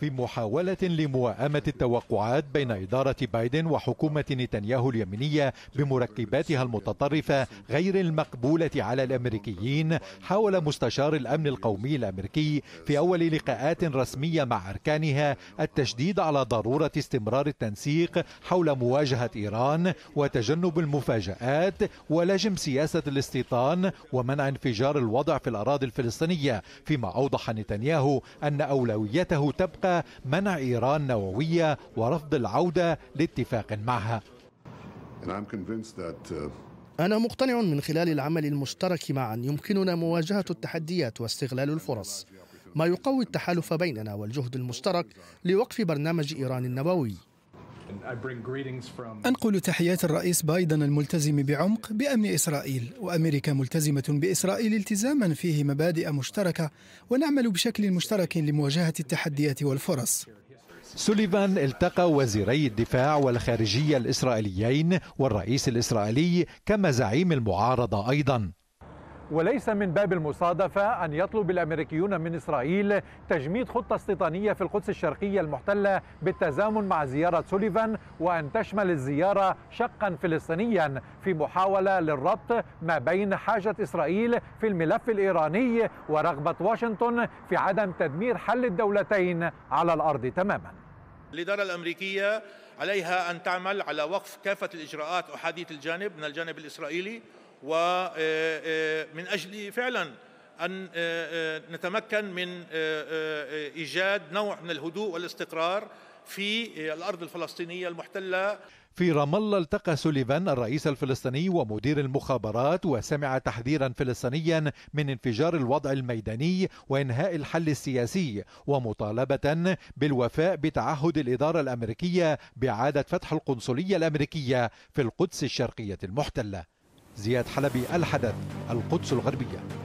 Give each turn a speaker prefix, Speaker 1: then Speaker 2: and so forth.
Speaker 1: في محاولة لموائمة التوقعات بين إدارة بايدن وحكومة نتنياهو اليمينية بمركباتها المتطرفة غير المقبولة على الأمريكيين حاول مستشار الأمن القومي الأمريكي في أول لقاءات رسمية مع أركانها التشديد على ضرورة استمرار التنسيق حول مواجهة إيران وتجنب المفاجآت ولجم سياسة الاستيطان ومنع انفجار الوضع في الأراضي الفلسطينية فيما أوضح نتنياهو أن أولويته تبقى منع إيران نووية ورفض العودة لاتفاق معها uh,
Speaker 2: أنا مقتنع من خلال العمل المشترك معا يمكننا مواجهة التحديات واستغلال الفرص ما يقوي التحالف بيننا والجهد المشترك لوقف برنامج إيران النووي أنقل تحيات الرئيس بايدن الملتزم بعمق بأمن إسرائيل وأمريكا ملتزمة بإسرائيل التزاما فيه مبادئ مشتركة ونعمل بشكل مشترك لمواجهة التحديات والفرص
Speaker 1: سوليفان التقى وزيري الدفاع والخارجية الإسرائيليين والرئيس الإسرائيلي كما زعيم المعارضة أيضاً وليس من باب المصادفة أن يطلب الأمريكيون من إسرائيل تجميد خطة استيطانية في القدس الشرقية المحتلة بالتزامن مع زيارة سوليفان وأن تشمل الزيارة شقا فلسطينيا في محاولة للربط ما بين حاجة إسرائيل في الملف الإيراني ورغبة واشنطن في عدم تدمير حل الدولتين على الأرض تماما
Speaker 2: الإدارة الأمريكية عليها أن تعمل على وقف كافة الإجراءات أحادية الجانب من الجانب الإسرائيلي ومن آه، آه، أجل فعلا أن آه، نتمكن من إيجاد نوع من الهدوء والاستقرار في الأرض الفلسطينية المحتلة
Speaker 1: في رام الله التقى سوليفان الرئيس الفلسطيني ومدير المخابرات وسمع تحذيرا فلسطينيا من انفجار الوضع الميداني وانهاء الحل السياسي ومطالبه بالوفاء بتعهد الاداره الامريكيه باعاده فتح القنصليه الامريكيه في القدس الشرقيه المحتله زياد حلبي الحدث القدس الغربية